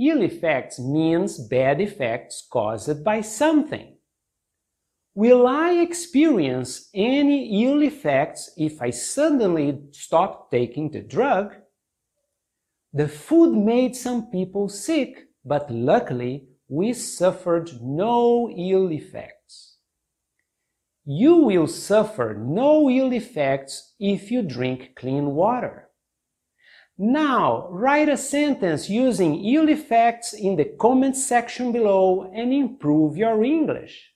Ill effects means bad effects caused by something. Will I experience any ill effects if I suddenly stop taking the drug? The food made some people sick, but luckily we suffered no ill effects. You will suffer no ill effects if you drink clean water. Now, write a sentence using ill effects in the comment section below and improve your English.